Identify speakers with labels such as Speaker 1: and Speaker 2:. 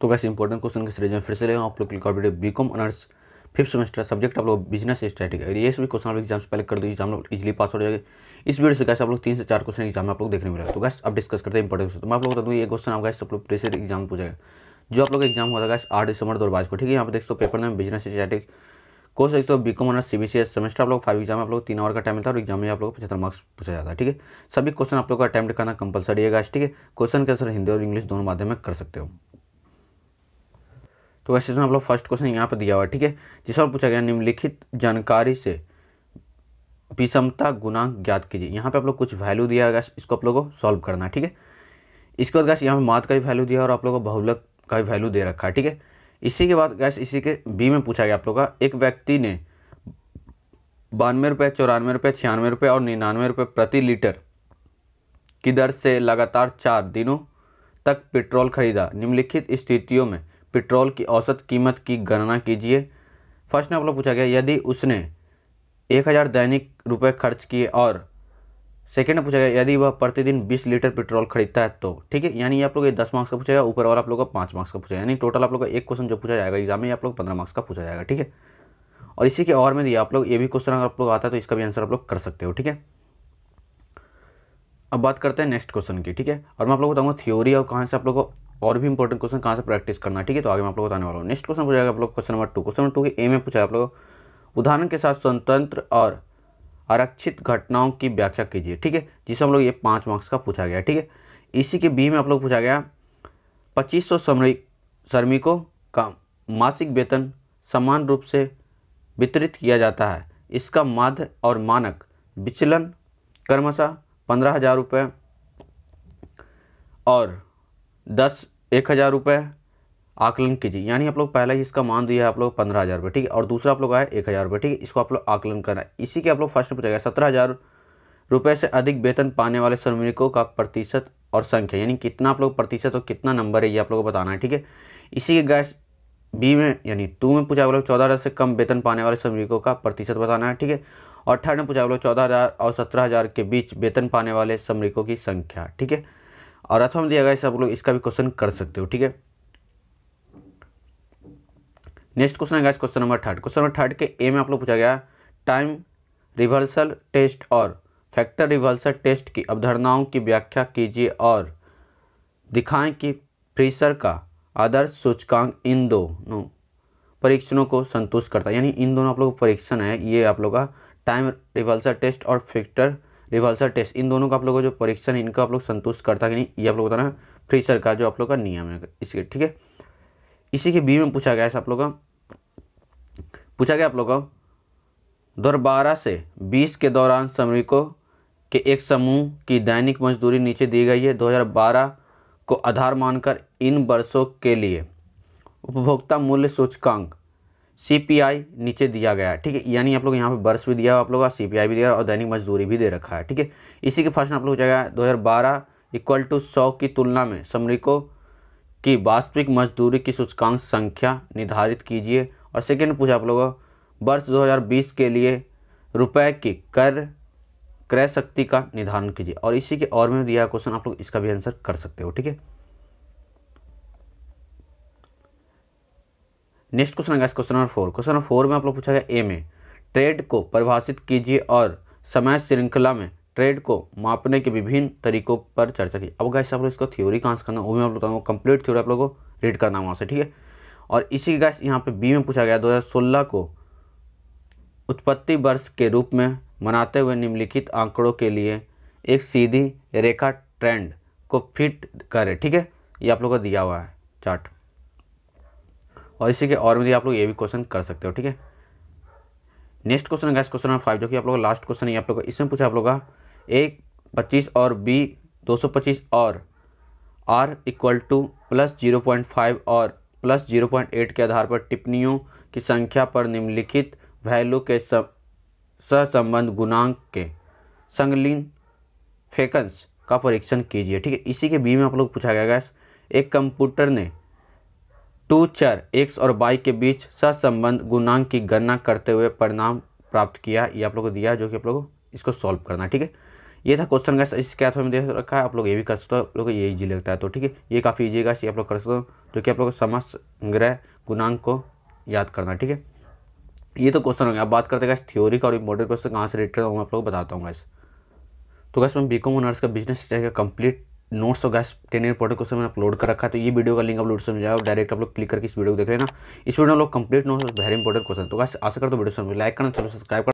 Speaker 1: तो वैसे important question के सीरीज में फिर से लेगा आप लोग cooperative B com honours fifth semester subject आप लोग बिजनेस स्टैटिक अगर ये सभी क्वेश्चन आप लोग एग्जाम से पहले कर दीजिए हम लोग इजिली पास हो जाएगा इस वीडियो से कैसे आप लोग तीन से चार क्वेश्चन एग्जाम में आप लोग देखने मिलेगा तो गैस अब डिस्कस करते हैं इंपॉर्टेंट क्वेश्चन तो मैं आप लोग बता दूँ ये क्वेश्चन आप गैस आप लोग प्रेस एग्जाम पूछेगा जो आप लोग एग्जाम हुआ था गैस आठ दिसंबर दो हज़ार बाईस को ठीक है यहाँ पर देखते हो पेपर में बिजनेस स्टैटिक कोर्स देखते हो B com honours C B C S semester आप लोग फाइव एग्जाम आप लोग तीन आवर का टाइम मिलता है और एग्जाम में आप लोग पचहत्तर मार्क्स पूछा जाता है ठीक है सभी क्वेश्चन आप लोग का अटैम्प्ट करना कंपलसरी है गैस ठीक है क्वेश्चन के आंसर हिंदी और इंग्लिश दोनों माध्यम में कर सकते हो तो वैसे इसमें तो आप लोग फर्स्ट क्वेश्चन यहाँ पर दिया हुआ है ठीक है जिसमें पूछा गया निम्नलिखित जानकारी से विषमता गुणांक ज्ञात कीजिए यहाँ पे आप लोग कुछ वैल्यू दिया गया इसको आप लोगों को सॉल्व करना है ठीक है इसके बाद गैस यहाँ पे मात का भी वैल्यू दिया और आप लोगों को बहुलक का भी वैल्यू दे रखा है ठीक है इसी के बाद गैस इसी के बी में पूछा गया आप लोग का एक व्यक्ति ने बानवे रुपये चौरानवे रुपये छियानवे रुपये और निन्यानवे रुपये प्रति लीटर की दर से लगातार चार दिनों तक पेट्रोल खरीदा निम्नलिखित स्थितियों में पेट्रोल की औसत कीमत की गणना कीजिए फर्स्ट में आप लोग पूछा गया यदि उसने एक हज़ार दैनिक रुपए खर्च किए और सेकेंड में पूछा गया यदि वह प्रतिदिन बीस लीटर पेट्रोल खरीदता है तो ठीक है यानी आप लोग ये दस मार्क्स का पूछा जाएगा ऊपर और आप लोग का पाँच मार्क्स का पूछा यानी टोटल आप लोग का एक क्वेश्चन जो पूछा जाएगा एग्जाम में आप लोग पंद्रह मार्क्स का पूछा जाएगा ठीक है और इसी के और में दिया आप लोग ये भी क्वेश्चन अगर आप लोग आता है तो इसका भी आंसर आप लोग कर सकते हो ठीक है अब बात करते हैं नेक्स्ट क्वेश्चन की ठीक है और मैं आप लोग बताऊँगा थ्योरी और कहाँ से आप लोग को और भी इंपॉर्टेंट क्वेश्चन कहाँ से प्रैक्टिस करना ठीक है तो आगे मैं आप लोग बताने वाला हूँ नेक्स्ट क्वेश्चन पूछा आप लोग question number two question number two के ए में पूछा आप लोग उदाहरण के साथ स्वतंत्र और आरक्षित घटनाओं की व्याख्या कीजिए ठीक है जिसे हम लोग ये पाँच मार्क्स का पूछा गया ठीक है इसी के बी में आप लोग पूछा गया पच्चीस सौ श्रमिकों का मासिक वेतन समान रूप से वितरित किया जाता है इसका माध्य और मानक विचलन कर्मशा पंद्रह हज़ार रुपये और दस एक हज़ार रुपये आकलन कीजिए यानी आप लोग पहला ही इसका मान दिया है आप लोग पंद्रह हज़ार रुपये ठीक है और दूसरा आप लोग आया एक हज़ार रुपये ठीक है इसको आप लोग आकलन करना है इसी के आप लोग फर्स्ट पूछा गया सत्रह हज़ार रुपये से अधिक वेतन पाने वाले श्रमिकों का प्रतिशत और संख्या यानी कितना आप लोग प्रतिशत और कितना नंबर है ये आप लोगों को बताना है ठीक है इसी के गैस बी में यानी टू में पूछा आप लोग चौदह हज़ार से कम वेतन पाने वाले श्रमिकों का प्रतिशत बताना है ठीक है और थर्ड में पूछा आप लोग चौदह हज़ार और सत्रह हज़ार के बीच वेतन पाने वाले श्रमिकों की संख्या ठीक है और अथवा दिया गया आप लोग इसका भी क्वेश्चन कर सकते हो ठीक है नेक्स्ट क्वेश्चन आएगा guys question number third question number third के ए में आप लोग पूछा गया टाइम रिवर्सल टेस्ट और फैक्टर रिवर्सल टेस्ट की अवधारणाओं की व्याख्या कीजिए और दिखाएं कि फ्रीसर का आदर्श सूचकांक इन दोनों परीक्षणों को संतुष्ट करता है यानी इन दोनों आप लोग परीक्षण है ये आप लोग का टाइम रिवर्सल टेस्ट और फैक्टर रिवर्सल टेस्ट इन दोनों का आप लोगों का जो परीक्षण है इनका आप लोग संतुष्ट करता कि नहीं ये आप लोग बताना फ्री सरकार जो आप लोग का नियम है इसके ठीक है इसी के बी में पूछा गया है आप लोग का पूछा गया आप लोग का दो बारह से बीस के दौरान श्रमिकों के एक समूह की दैनिक मजदूरी नीचे दी गई है बारह को आधार मानकर इन वर्षों के लिए उपभोक्ता मूल्य सूचकांक सी नीचे दिया गया है ठीक है यानी आप लोग यहाँ पे वर्ष भी दिया आप लोगों का सी भी दिया और दैनिक मजदूरी भी दे रखा है ठीक है इसी के फर्स्ट आप लोग जाएगा दो हज़ार बारह इक्वल टू सौ की तुलना में श्रमिकों की वास्तविक मजदूरी की सूचकांक संख्या निर्धारित कीजिए और सेकेंड पूछा आप लोगों वर्ष दो के लिए रुपये की कर क्रय शक्ति का निर्धारण कीजिए और इसी के और में दिया क्वेश्चन आप लोग इसका भी आंसर कर सकते हो ठीक है नेक्स्ट क्वेश्चन आएगा question number four question number four में आप लोग पूछा गया ए में ट्रेड को परिभाषित कीजिए और समय श्रृंखला में ट्रेड को मापने के विभिन्न तरीकों पर चर्चा की अब गैस आप लोग इसको थ्योरी कहाँ से करना वो मैं आप बताऊँगा कंप्लीट थ्योरी आप लोगों को रीड करना वहाँ से ठीक है और इसी गैस यहाँ पे बी में पूछा गया 2016 को उत्पत्ति वर्ष के रूप में मनाते हुए निम्नलिखित आंकड़ों के लिए एक सीधी रेखा ट्रेंड को फिट करें ठीक है ये आप लोग को दिया हुआ है चार्ट और इसी के और भी आप लोग ये भी क्वेश्चन कर सकते हो ठीक है next question guys question number five जो कि आप लोग लास्ट क्वेश्चन है आप लोग इसमें पूछा आप लोग का एक पच्चीस और बी दो सौ पच्चीस और R equal to plus zero point five और प्लस जीरो पॉइंट एट के आधार पर टिप्पणियों की संख्या पर निम्नलिखित वैल्यू के सहसंबंध गुणांक के संगलिन फेकन्स का परीक्षण कीजिए ठीक है इसी के बी में आप लोग पूछा गया गैस एक कंप्यूटर ने टू चर एक्स और वाई के बीच सहसंबंध गुणांक की गणना करते हुए परिणाम प्राप्त किया ये आप लोग को दिया जो कि आप लोग इसको सॉल्व करना ठीक है ये था क्वेश्चन का इसके आथ में देख रखा है आप लोग ये भी कर सकते हो आप लोग को ये ईजी लगता है तो ठीक है ये काफ़ी ईजी का आप लोग कर सकते हो जो कि आप लोग समाज ग्रह गुणांक को याद करना ठीक है ये तो क्वेश्चन हो गया अब बात करते हैं थ्योरी का और इम्पोर्टेंट क्वेश्चन कहाँ से रिलेटेड मैं आप लोग बताता हूँ गैस तो गैस मैं बी कॉम ऑनर्स का बिजनेस कंप्लीट नोट्स और guys ten year product question मैंने अपलोड कर रखा तो ये वीडियो का लिंक अपलोड से जाओ डायरेक्ट आप लोग क्लिक करके इस वीडियो को देख रहे हैं ना इस वीडियो में लोग complete notes very important question तो गैस आशा करता तो वीडियो समझ लाइक करना चलो सब्सक्राइब